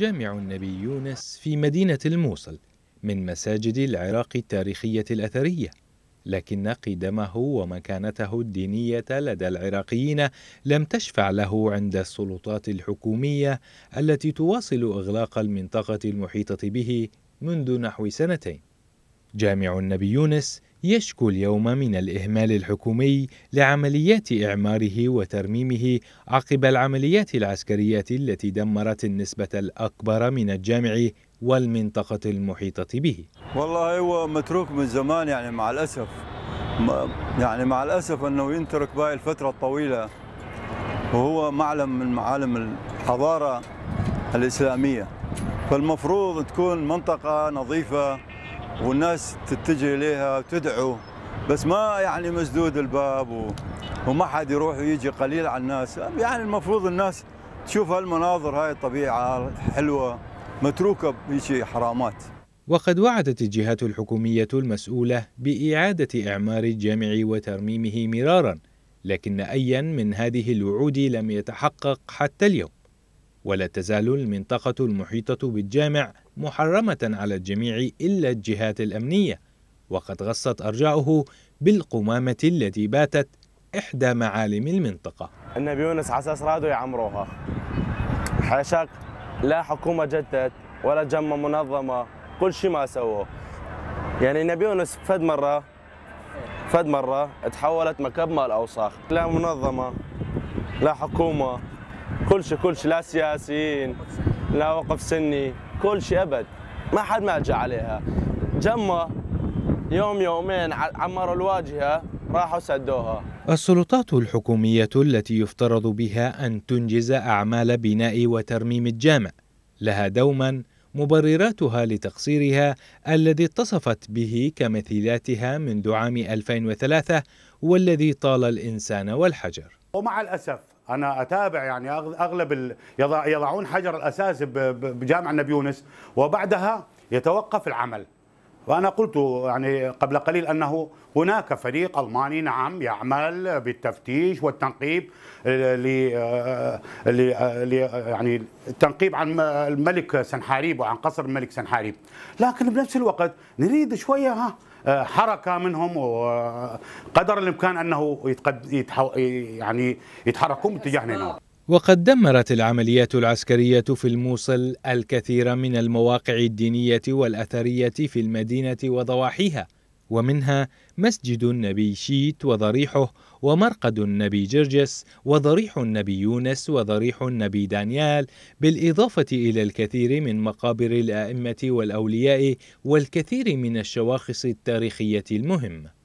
جامع النبي يونس في مدينة الموصل من مساجد العراق التاريخية الأثرية لكن قدمه ومكانته الدينية لدى العراقيين لم تشفع له عند السلطات الحكومية التي تواصل إغلاق المنطقة المحيطة به منذ نحو سنتين. جامع النبي يونس يشكو اليوم من الإهمال الحكومي لعمليات إعماره وترميمه عقب العمليات العسكرية التي دمرت النسبة الأكبر من الجامع والمنطقة المحيطة به والله هو متروك من زمان يعني مع الأسف يعني مع الأسف أنه ينترك باقي الفترة الطويلة وهو معلم من معالم الحضارة الإسلامية فالمفروض تكون منطقة نظيفة والناس تتجه اليها وتدعو بس ما يعني مسدود الباب و... وما حد يروح ويجي قليل على الناس يعني المفروض الناس تشوف هالمناظر هاي الطبيعه حلوه متروكه بشي حرامات وقد وعدت الجهات الحكوميه المسؤوله باعاده اعمار الجامع وترميمه مرارا لكن ايا من هذه الوعود لم يتحقق حتى اليوم ولا تزال المنطقة المحيطة بالجامع محرمة على الجميع إلا الجهات الأمنية وقد غصت أرجاؤه بالقمامة التي باتت إحدى معالم المنطقة النبي يونس على أساس رادوا يعمروها حاشاك لا حكومة جدت ولا جمة منظمة كل شيء ما سووه يعني النبي يونس فد مرة فد مرة تحولت مكب مال أوساخ لا منظمة لا حكومة كل شيء كل شيء لا سياسيين لا وقف سني كل شيء ابد ما حد ما جاء عليها جمه يوم يومين عمروا الواجهه راحوا سدوها السلطات الحكومية التي يفترض بها أن تنجز أعمال بناء وترميم الجامع لها دوما مبرراتها لتقصيرها الذي اتصفت به كمثيلاتها منذ عام 2003 والذي طال الإنسان والحجر ومع الأسف انا اتابع يعني اغلب يضعون حجر الاساس بجامع النبي يونس وبعدها يتوقف العمل وأنا قلت يعني قبل قليل أنه هناك فريق ألماني نعم يعمل بالتفتيش والتنقيب ل آه، آه، يعني التنقيب عن الملك سنحاريب وعن قصر الملك سنحاريب لكن بنفس الوقت نريد شوية ها آه، حركه منهم وقدر الامكان انه يتقد... يعني يتحركون باتجاهنا وقد دمرت العمليات العسكرية في الموصل الكثير من المواقع الدينية والأثرية في المدينة وضواحيها ومنها مسجد النبي شيت وضريحه ومرقد النبي جرجس وضريح النبي يونس وضريح النبي دانيال بالإضافة إلى الكثير من مقابر الأئمة والأولياء والكثير من الشواخص التاريخية المهمة